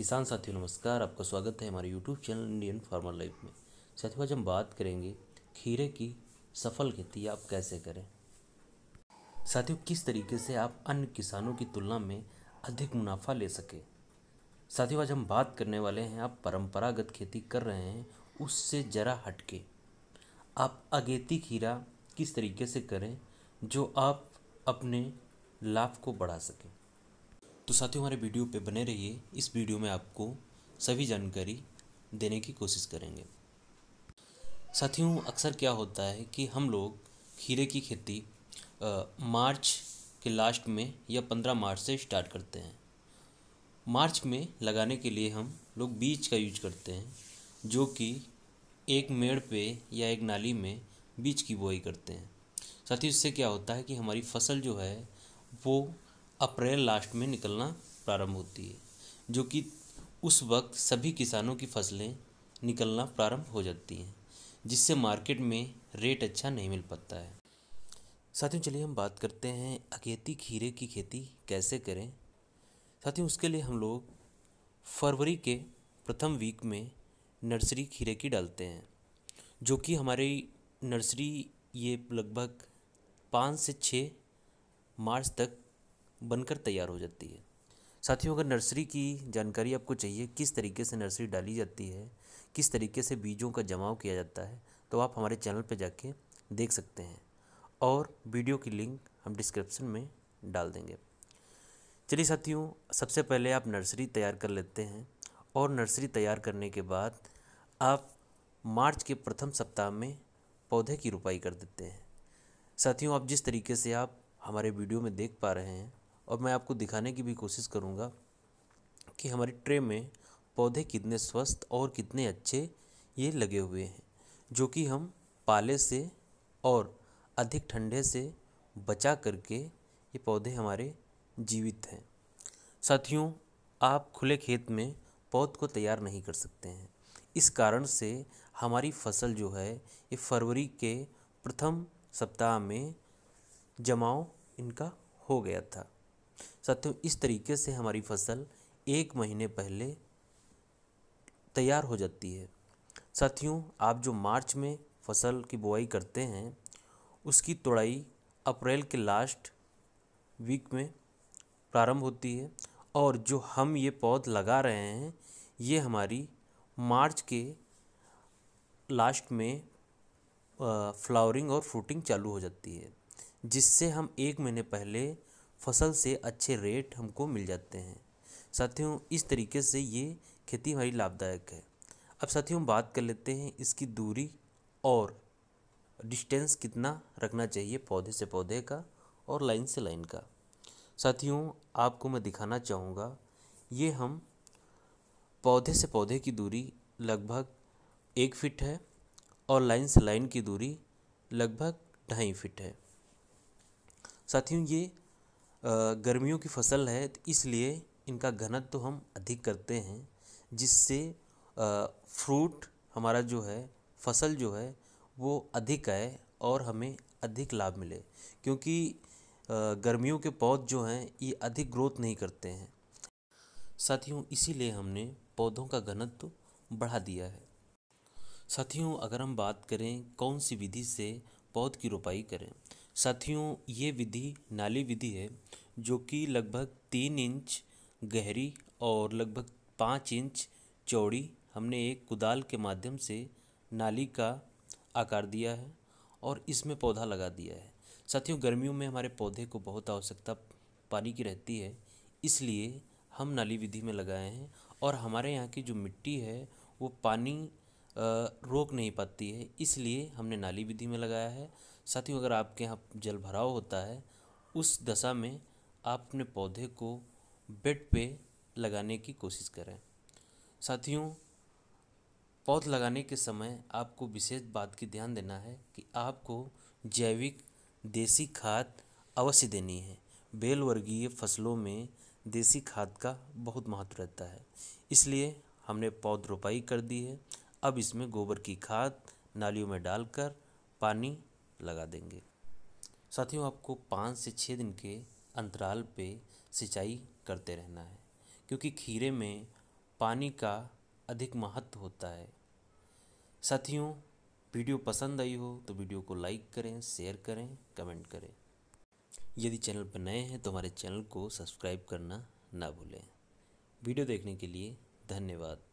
किसान साथियों नमस्कार आपका स्वागत है हमारे YouTube channel Indian farmer life में साथियों आज हम बात करेंगे खीरे की सफल खेती आप कैसे करें साथियों किस तरीके से आप अन्य किसानों की तुलना में अधिक मुनाफा ले सके साथियों आज हम बात करने वाले हैं आप परंपरागत खेती कर रहे हैं उससे ज़रा हटके आप अगेती खीरा किस तरीके से करें जो आप अपने लाभ को बढ़ा सकें तो साथियों हमारे वीडियो पे बने रहिए इस वीडियो में आपको सभी जानकारी देने की कोशिश करेंगे साथियों अक्सर क्या होता है कि हम लोग खीरे की खेती आ, मार्च के लास्ट में या पंद्रह मार्च से स्टार्ट करते हैं मार्च में लगाने के लिए हम लोग बीज का यूज करते हैं जो कि एक मेड़ पे या एक नाली में बीज की बुआई करते हैं साथ ही उससे क्या होता है कि हमारी फसल जो है वो अप्रैल लास्ट में निकलना प्रारंभ होती है जो कि उस वक्त सभी किसानों की फसलें निकलना प्रारंभ हो जाती हैं जिससे मार्केट में रेट अच्छा नहीं मिल पाता है साथियों चलिए हम बात करते हैं अकेती खीरे की खेती कैसे करें साथियों उसके लिए हम लोग फरवरी के प्रथम वीक में नर्सरी खीरे की डालते हैं जो कि हमारी नर्सरी ये लगभग पाँच से छः मार्च तक बनकर तैयार हो जाती है साथियों अगर नर्सरी की जानकारी आपको चाहिए किस तरीके से नर्सरी डाली जाती है किस तरीके से बीजों का जमाव किया जाता है तो आप हमारे चैनल पर जाके देख सकते हैं और वीडियो की लिंक हम डिस्क्रिप्शन में डाल देंगे चलिए साथियों सबसे पहले आप नर्सरी तैयार कर लेते हैं और नर्सरी तैयार करने के बाद आप मार्च के प्रथम सप्ताह में पौधे की रुपाई कर देते हैं साथियों आप जिस तरीके से आप हमारे वीडियो में देख पा रहे हैं और मैं आपको दिखाने की भी कोशिश करूँगा कि हमारे ट्रे में पौधे कितने स्वस्थ और कितने अच्छे ये लगे हुए हैं जो कि हम पाले से और अधिक ठंडे से बचा करके ये पौधे हमारे जीवित हैं साथियों आप खुले खेत में पौध को तैयार नहीं कर सकते हैं इस कारण से हमारी फसल जो है ये फरवरी के प्रथम सप्ताह में जमाव इनका हो गया था साथियों इस तरीके से हमारी फसल एक महीने पहले तैयार हो जाती है साथियों आप जो मार्च में फसल की बुआई करते हैं उसकी तोड़ाई अप्रैल के लास्ट वीक में प्रारंभ होती है और जो हम ये पौध लगा रहे हैं ये हमारी मार्च के लास्ट में फ्लावरिंग और फ्रूटिंग चालू हो जाती है जिससे हम एक महीने पहले फसल से अच्छे रेट हमको मिल जाते हैं साथियों इस तरीके से ये खेती हमारी लाभदायक है अब साथियों बात कर लेते हैं इसकी दूरी और डिस्टेंस कितना रखना चाहिए पौधे से पौधे का और लाइन से लाइन का साथियों आपको मैं दिखाना चाहूँगा ये हम पौधे से पौधे की दूरी लगभग एक फिट है और लाइन से लाइन की दूरी लगभग ढाई फिट है साथियों ये गर्मियों की फसल है तो इसलिए इनका घनत्व तो हम अधिक करते हैं जिससे फ्रूट हमारा जो है फसल जो है वो अधिक आए और हमें अधिक लाभ मिले क्योंकि गर्मियों के पौध जो हैं ये अधिक ग्रोथ नहीं करते हैं साथियों इसीलिए हमने पौधों का घनत्व तो बढ़ा दिया है साथियों अगर हम बात करें कौन सी विधि से पौध की रोपाई करें साथियों ये विधि नाली विधि है जो कि लगभग तीन इंच गहरी और लगभग पाँच इंच चौड़ी हमने एक कुदाल के माध्यम से नाली का आकार दिया है और इसमें पौधा लगा दिया है साथियों गर्मियों में हमारे पौधे को बहुत आवश्यकता पानी की रहती है इसलिए हम नाली विधि में लगाए हैं और हमारे यहाँ की जो मिट्टी है वो पानी रोक नहीं पाती है इसलिए हमने नाली विधि में लगाया है साथियों अगर आपके यहाँ जल भराव होता है उस दशा में आप अपने पौधे को बेड पे लगाने की कोशिश करें साथियों पौध लगाने के समय आपको विशेष बात की ध्यान देना है कि आपको जैविक देसी खाद अवश्य देनी है बेल वर्गीय फसलों में देसी खाद का बहुत महत्व रहता है इसलिए हमने पौध रोपाई कर दी है अब इसमें गोबर की खाद नालियों में डालकर पानी लगा देंगे साथियों आपको पाँच से छः दिन के अंतराल पे सिंचाई करते रहना है क्योंकि खीरे में पानी का अधिक महत्व होता है साथियों वीडियो पसंद आई हो तो वीडियो को लाइक करें शेयर करें कमेंट करें यदि चैनल पर नए हैं तो हमारे चैनल को सब्सक्राइब करना ना भूलें वीडियो देखने के लिए धन्यवाद